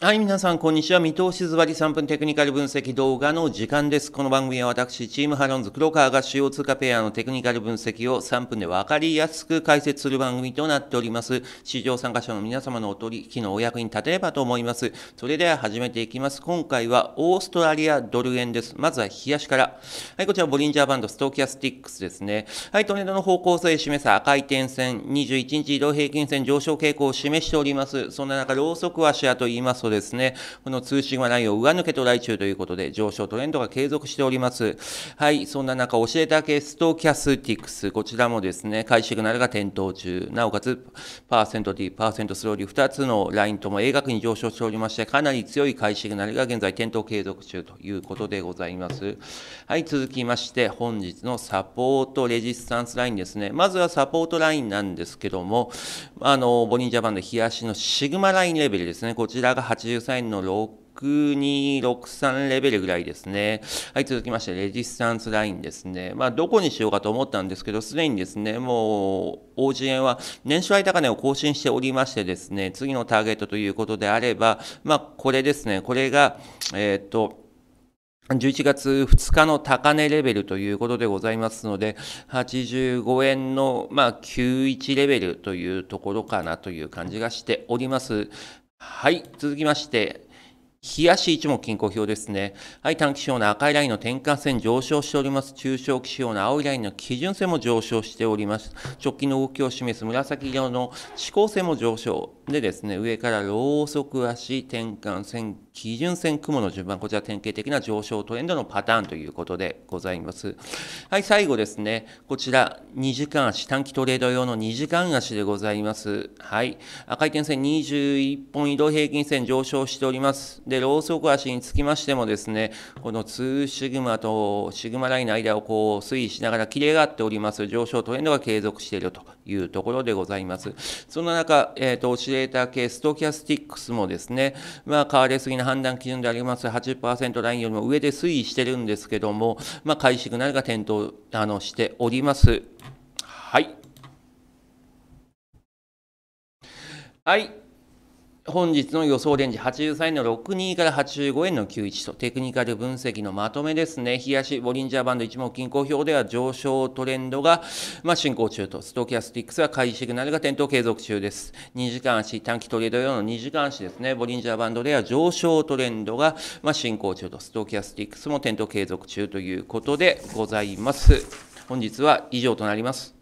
はい、皆さん、こんにちは。見通しずばり3分テクニカル分析動画の時間です。この番組は私、チームハロンズ黒川が主要通貨ペアのテクニカル分析を3分でわかりやすく解説する番組となっております。市場参加者の皆様のお取引のお役に立てればと思います。それでは始めていきます。今回はオーストラリアドル円です。まずは冷やしから。はい、こちらボリンジャーバンド、ストーキャスティックスですね。はい、トレンドの方向性を示す赤い点線、21日移動平均線上昇傾向を示しております。そんな中、ローソク足と言います。とですね、この通信は内容上抜けと来中ということで、上昇トレンドが継続しております。はい、そんな中、教えたけストキャスティクス、こちらもですね、買いシグナルが点灯中、なおかつ、パーセント D、パーセントスローリー、2つのラインとも鋭角に上昇しておりまして、かなり強い買いシグナルが現在点灯継続中ということでございます。はい、続きまして、本日のサポートレジスタンスラインですね。まずはサポートラインなんですけども、あの、ボリンジャパンの冷やしのシグマラインレベルですね、こちらが83円の6263レベルぐらいですね。はい、続きまして、レジスタンスラインですね。まあ、どこにしようかと思ったんですけど、すでにですね、もう、王子円は年初来高値を更新しておりましてですね、次のターゲットということであれば、まあ、これですね、これが、えー、っと、11月2日の高値レベルということでございますので、85円の、まあ、91レベルというところかなという感じがしております。はい、続きまして、冷やし一目均衡表ですね。はい、短期指標の赤いラインの転換線上昇しております。中小期指標の青いラインの基準線も上昇しております。直近の動きを示す紫色の指向線も上昇。でですね、上からローソク足転換線基準線雲の順番、こちら典型的な上昇トレンドのパターンということでございます。はい、最後ですね、こちら2時間足、短期トレード用の2時間足でございます。はい、赤い点線21本移動平均線上昇しております。で、ローソク足につきましてもですね、この2シグマとシグマラインの間をこう推移しながら切れ上がっております。上昇トレンドが継続しているというところでございます。その中、えーと、オシレーター系ストキャスティックスもですね、まあ、変わりすぎの判断基準であります80%ラインよりも上で推移してるんですけども、まあ、買いシグナルが点灯あのしております。はい。はい本日の予想レンジ83円の62から85円の91とテクニカル分析のまとめですね。冷やしボリンジャーバンド一目均衡表では上昇トレンドが、まあ、進行中と、ストーキャスティックスは買いシグナルが点灯継続中です。2時間足、短期トレード用の2時間足ですね。ボリンジャーバンドでは上昇トレンドが、まあ、進行中と、ストーキャスティックスも点灯継続中ということでございます。本日は以上となります。